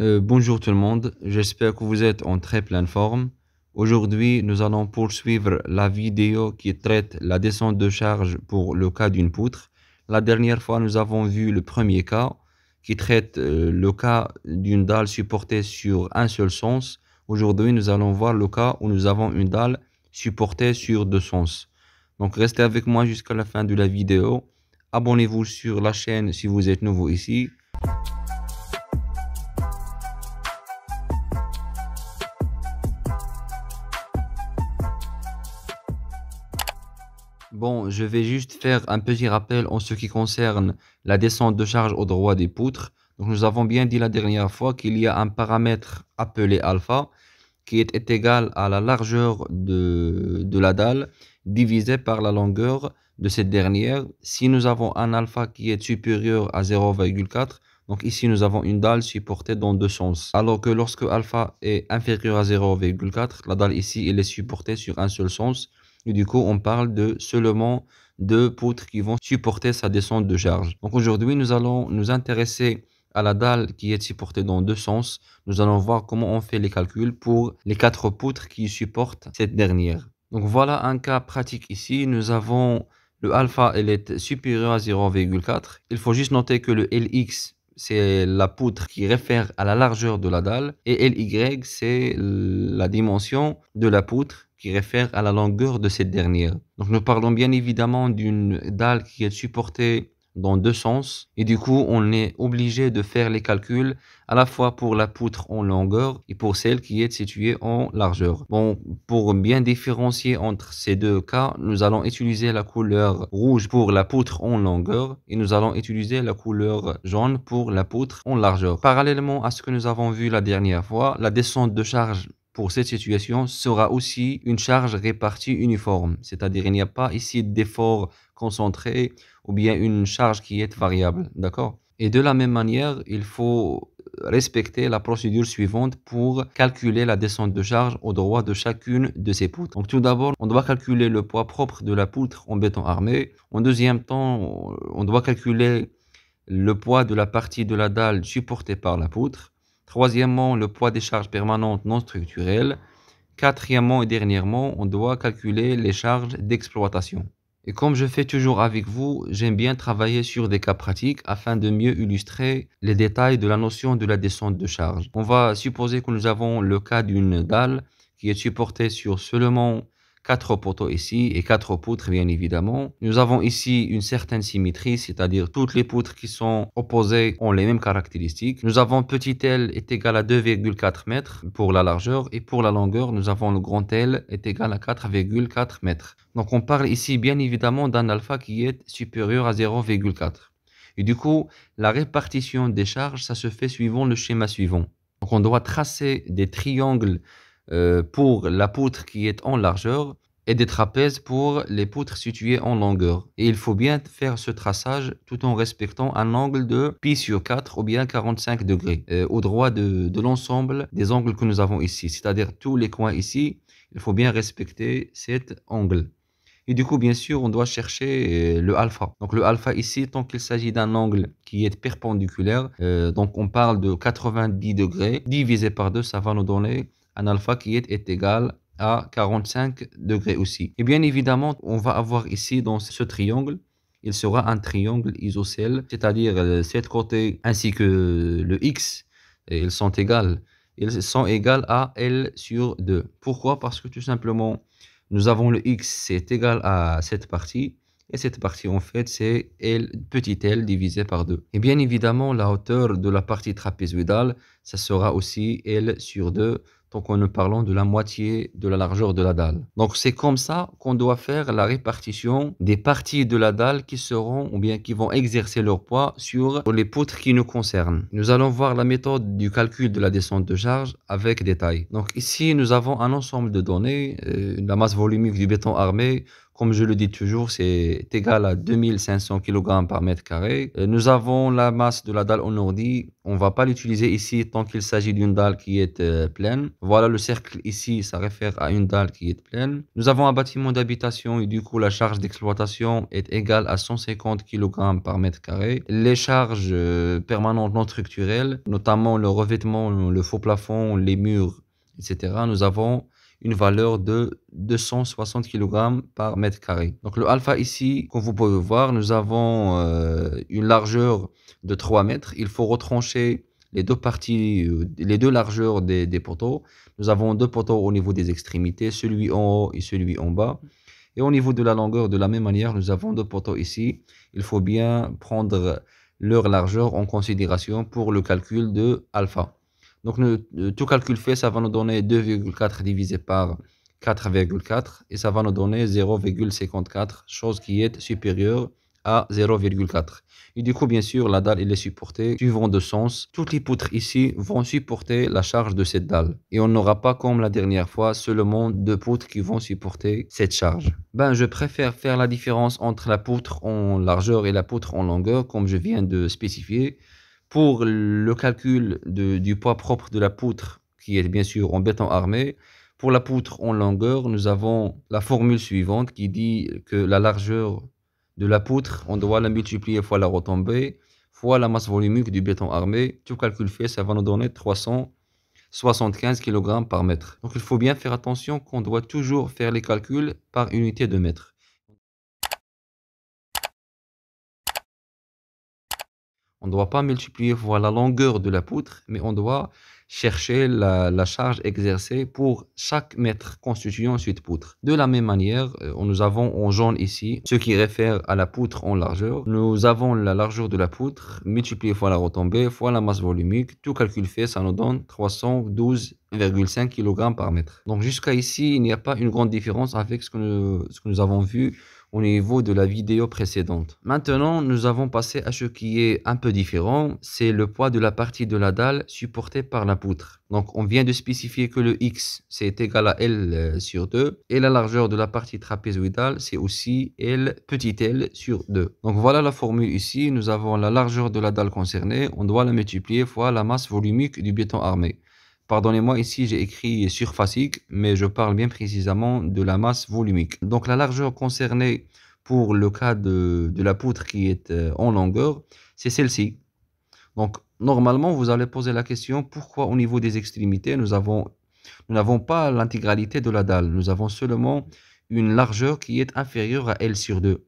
Euh, bonjour tout le monde, j'espère que vous êtes en très pleine forme. Aujourd'hui, nous allons poursuivre la vidéo qui traite la descente de charge pour le cas d'une poutre. La dernière fois, nous avons vu le premier cas qui traite euh, le cas d'une dalle supportée sur un seul sens. Aujourd'hui, nous allons voir le cas où nous avons une dalle supportée sur deux sens. Donc, restez avec moi jusqu'à la fin de la vidéo. Abonnez-vous sur la chaîne si vous êtes nouveau ici. Bon, je vais juste faire un petit rappel en ce qui concerne la descente de charge au droit des poutres. Donc, nous avons bien dit la dernière fois qu'il y a un paramètre appelé alpha qui est, égal à la largeur de, la dalle divisé par la longueur de cette dernière. Si nous avons un alpha qui est supérieur à 0,4, donc ici nous avons une dalle supportée dans deux sens. Alors que lorsque alpha est inférieur à 0,4, la dalle ici est supportée sur un seul sens. Et du coup, on parle de seulement deux poutres qui vont supporter sa descente de charge. Donc aujourd'hui, nous allons nous intéresser à la dalle qui est supportée dans deux sens. Nous allons voir comment on fait les calculs pour les quatre poutres qui supportent cette dernière. Donc voilà un cas pratique ici. Nous avons le alpha, elle est supérieur à 0,4. Il faut juste noter que le LX, c'est la poutre qui réfère à la largeur de la dalle et LY, c'est la dimension de la poutre qui réfère à la longueur de cette dernière. Donc nous parlons bien évidemment d'une dalle qui est supportée dans deux sens et du coup on est obligé de faire les calculs à la fois pour la poutre en longueur et pour celle qui est située en largeur. Bon, pour bien différencier entre ces deux cas, nous allons utiliser la couleur rouge pour la poutre en longueur et nous allons utiliser la couleur jaune pour la poutre en largeur. Parallèlement à ce que nous avons vu la dernière fois, la descente de charge pour cette situation sera aussi une charge répartie uniforme, c'est-à-dire il n'y a pas ici d'effort concentré ou bien une charge qui est variable, d'accord Et de la même manière, il faut respecter la procédure suivante pour calculer la descente de charge au droit de chacune de ces poutres. Donc tout d'abord, on doit calculer le poids propre de la poutre en béton armé. En deuxième temps, on doit calculer le poids de la partie de la dalle supportée par la poutre. Troisièmement, le poids des charges permanentes non structurelles. Quatrièmement et dernièrement, on doit calculer les charges d'exploitation. Et comme je fais toujours avec vous, j'aime bien travailler sur des cas pratiques afin de mieux illustrer les détails de la notion de la descente de charge. On va supposer que nous avons le cas d'une dalle qui est supportée sur seulement quatre poteaux ici et quatre poutres bien évidemment. Nous avons ici une certaine symétrie, c'est-à-dire toutes les poutres qui sont opposées ont les mêmes caractéristiques. Nous avons petit L est égal à 2,4 mètres pour la largeur et pour la longueur, nous avons le grand L est égal à 4,4 mètres. Donc on parle ici bien évidemment d'un alpha qui est supérieur à 0,4. Et du coup, la répartition des charges, ça se fait suivant le schéma suivant. Donc on doit tracer des triangles euh, pour la poutre qui est en largeur et des trapèzes pour les poutres situées en longueur. Et il faut bien faire ce traçage tout en respectant un angle de pi sur 4 ou bien 45 degrés euh, au droit de, l'ensemble des angles que nous avons ici, c'est-à-dire tous les coins ici, il faut bien respecter cet angle. Et du coup, bien sûr, on doit chercher euh, le alpha. Donc le alpha ici, tant qu'il s'agit d'un angle qui est perpendiculaire, donc on parle de 90 degrés, divisé par 2, ça va nous donner un alpha qui est, égal à 45 degrés aussi. Et bien évidemment, on va avoir ici dans ce triangle, il sera un triangle isocèle, c'est-à-dire cette euh, côté ainsi que le x, ils sont égaux, Ils sont égaux à L sur 2. Pourquoi Parce que tout simplement, nous avons le x, c'est égal à cette partie. Et cette partie, en fait, c'est L, petit L divisé par 2. Et bien évidemment, la hauteur de la partie trapézoïdale, ça sera aussi L sur 2 tant qu'on ne parlant de la moitié de la largeur de la dalle. Donc c'est comme ça qu'on doit faire la répartition des parties de la dalle qui seront ou bien qui vont exercer leur poids sur les poutres qui nous concernent. Nous allons voir la méthode du calcul de la descente de charge avec détail. Donc ici nous avons un ensemble de données, euh, la masse volumique du béton armé, comme je le dis toujours, c'est égal à 2500 kg par mètre carré. Euh, nous avons la masse de la dalle au ordi. On ne va pas l'utiliser ici tant qu'il s'agit d'une dalle qui est euh, pleine. Voilà le cercle ici, ça réfère à une dalle qui est pleine. Nous avons un bâtiment d'habitation et du coup la charge d'exploitation est égale à 150 kg par mètre carré. Les charges euh, permanentes non structurelles, notamment le revêtement, le faux plafond, les murs, etc. Nous avons une valeur de 260 kg par mètre carré. Donc le alpha ici, comme vous pouvez voir, nous avons euh, une largeur de 3 mètres. Il faut retrancher les deux parties, euh, les deux largeurs des, des, poteaux. Nous avons deux poteaux au niveau des extrémités, celui en haut et celui en bas. Et au niveau de la longueur, de la même manière, nous avons deux poteaux ici. Il faut bien prendre leur largeur en considération pour le calcul de alpha. Donc euh, tout calcul fait, ça va nous donner 2,4 divisé par 4,4 et ça va nous donner 0,54, chose qui est supérieure à 0,4. Et du coup, bien sûr, la dalle, est supportée suivant de sens. Toutes les poutres ici vont supporter la charge de cette dalle. Et on n'aura pas, comme la dernière fois, seulement deux poutres qui vont supporter cette charge. Ben, je préfère faire la différence entre la poutre en largeur et la poutre en longueur, comme je viens de spécifier. Pour le calcul du poids propre de la poutre, qui est bien sûr en béton armé, pour la poutre en longueur, nous avons la formule suivante qui dit que la largeur de la poutre, on doit la multiplier fois la retombée, fois la masse volumique du béton armé. Tout calcul fait, ça va nous donner 375 kg par mètre. Donc il faut bien faire attention qu'on doit toujours faire les calculs par unité de mètre. On ne doit pas multiplier fois la longueur de la poutre, mais on doit chercher la, charge exercée pour chaque mètre constituant cette poutre. De la même manière, euh, nous avons en jaune ici ce qui réfère à la poutre en largeur. Nous avons la largeur de la poutre multipliée fois la retombée fois la masse volumique. Tout calcul fait, ça nous donne 312,5 kg par mètre. Donc jusqu'à ici, il n'y a pas une grande différence avec ce que nous, ce que nous avons vu au niveau de la vidéo précédente. Maintenant, nous avons passé à ce qui est un peu différent, c'est le poids de la partie de la dalle supportée par la poutre. Donc on vient de spécifier que le x c'est égal à L euh, sur 2 et la largeur de la partie trapézoïdale c'est aussi L petit L sur 2. Donc voilà la formule ici, nous avons la largeur de la dalle concernée, on doit la multiplier fois la masse volumique du béton armé. Pardonnez-moi, ici j'ai écrit surfacique, mais je parle bien précisément de la masse volumique. Donc la largeur concernée pour le cas de, de la poutre qui est euh, en longueur, c'est celle-ci. Donc, normalement, vous allez poser la question pourquoi au niveau des extrémités, nous nous n'avons pas l'intégralité de la dalle, nous avons seulement une largeur qui est inférieure à L sur 2.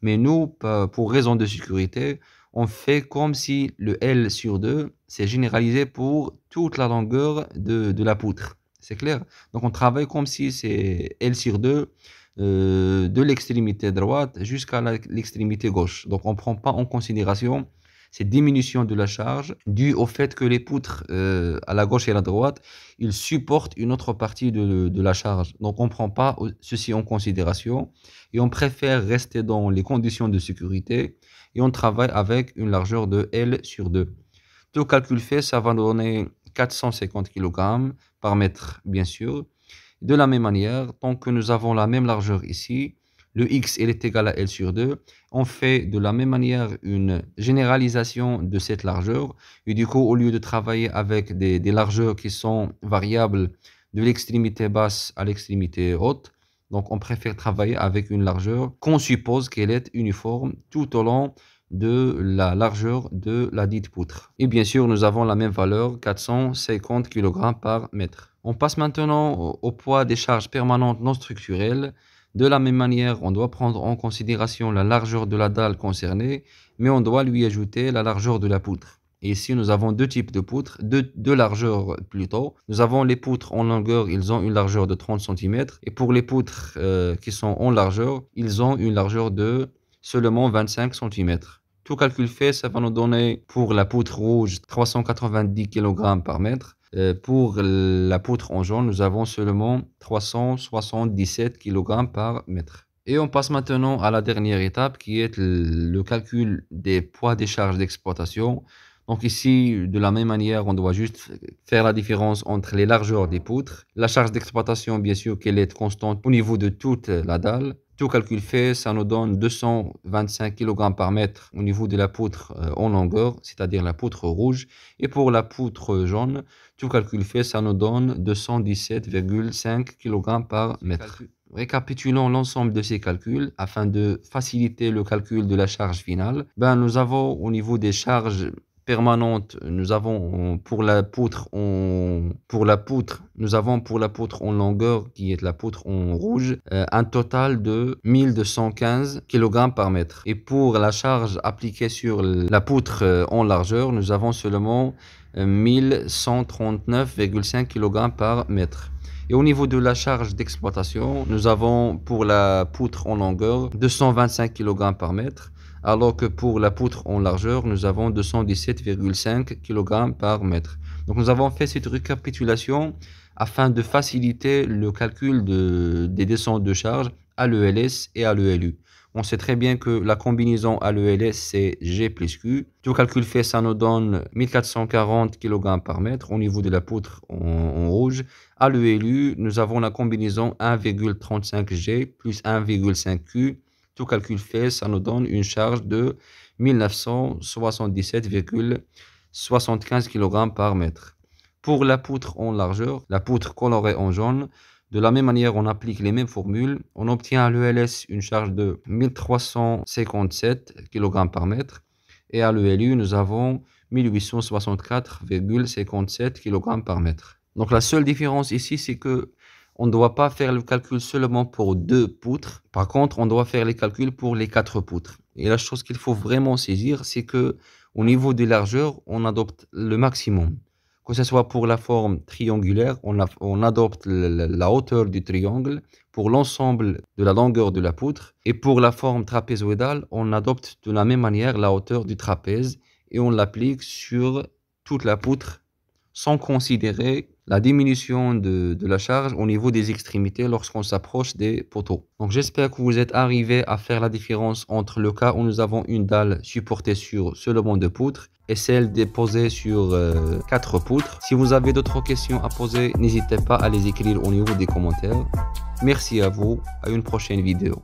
Mais nous, pour raison de sécurité, on fait comme si le L sur 2 s'est généralisé pour toute la longueur de, la poutre. C'est clair Donc on travaille comme si c'est L sur 2 euh, de l'extrémité droite jusqu'à l'extrémité gauche. Donc on ne prend pas en considération cette diminution de la charge due au fait que les poutres euh, à la gauche et à la droite, ils supportent une autre partie de, de la charge. Donc on ne prend pas ceci en considération et on préfère rester dans les conditions de sécurité et on travaille avec une largeur de L sur 2. Tout calcul fait, ça va nous donner 450 kg par mètre, bien sûr. De la même manière, tant que nous avons la même largeur ici, le x est égal à L sur 2. On fait de la même manière une généralisation de cette largeur. Et du coup, au lieu de travailler avec des, des largeurs qui sont variables de l'extrémité basse à l'extrémité haute, donc on préfère travailler avec une largeur qu'on suppose qu'elle est uniforme tout au long de la largeur de la dite poutre. Et bien sûr, nous avons la même valeur, 450 kg par mètre. On passe maintenant au poids des charges permanentes non structurelles. De la même manière, on doit prendre en considération la largeur de la dalle concernée, mais on doit lui ajouter la largeur de la poutre. Et ici, nous avons deux types de poutres, deux, de largeurs plutôt. Nous avons les poutres en longueur, ils ont une largeur de 30 cm. Et pour les poutres euh, qui sont en largeur, ils ont une largeur de seulement 25 cm. Tout calcul fait, ça va nous donner pour la poutre rouge 390 kg par mètre. Euh, pour la poutre en jaune, nous avons seulement 377 kg par mètre. Et on passe maintenant à la dernière étape qui est le calcul des poids des charges d'exploitation. Donc ici, de la même manière, on doit juste faire la différence entre les largeurs des poutres, la charge d'exploitation, bien sûr, qu'elle est constante au niveau de toute la dalle, tout calcul fait, ça nous donne 225 kg par mètre au niveau de la poutre euh, en longueur, c'est-à-dire la poutre rouge. Et pour la poutre jaune, tout calcul fait, ça nous donne 217,5 kg par mètre. Récapitulons l'ensemble de ces calculs afin de faciliter le calcul de la charge finale. Ben, nous avons au niveau des charges permanente, nous avons pour la poutre en, pour la poutre, nous avons pour la poutre en longueur qui est la poutre en rouge euh, un total de 1215 kg par mètre et pour la charge appliquée sur la poutre euh, en largeur, nous avons seulement 1139,5 euh, kg par mètre. Et au niveau de la charge d'exploitation, nous avons pour la poutre en longueur 225 kg par mètre alors que pour la poutre en largeur, nous avons 217,5 kg par mètre. Donc nous avons fait cette récapitulation afin de faciliter le calcul des descentes de charge à l'ELS et à l'ELU. On sait très bien que la combinaison à l'ELS, c'est G plus Q. Tout calcul fait, ça nous donne 1440 kg par mètre au niveau de la poutre en, en rouge. À l'ELU, nous avons la combinaison 1,35G plus 1,5Q calcul fait, ça nous donne une charge de 1977,75 kg par mètre. Pour la poutre en largeur, la poutre colorée en jaune, de la même manière, on applique les mêmes formules. On obtient à l'ELS une charge de 1357 kg par mètre et à l'ELU, nous avons 1864,57 kg par mètre. Donc la seule différence ici, c'est que on ne doit pas faire le calcul seulement pour deux poutres. Par contre, on doit faire les calculs pour les quatre poutres. Et la chose qu'il faut vraiment saisir, c'est que au niveau des largeurs, on adopte le maximum. Que ce soit pour la forme triangulaire, on, adopte la, la hauteur du triangle pour l'ensemble de la longueur de la poutre. Et pour la forme trapézoïdale, on adopte de la même manière la hauteur du trapèze et on l'applique sur toute la poutre sans considérer la diminution de, la charge au niveau des extrémités lorsqu'on s'approche des poteaux. Donc j'espère que vous êtes arrivé à faire la différence entre le cas où nous avons une dalle supportée sur seulement deux poutres et celle déposée sur euh, quatre poutres. Si vous avez d'autres questions à poser, n'hésitez pas à les écrire au niveau des commentaires. Merci à vous, à une prochaine vidéo.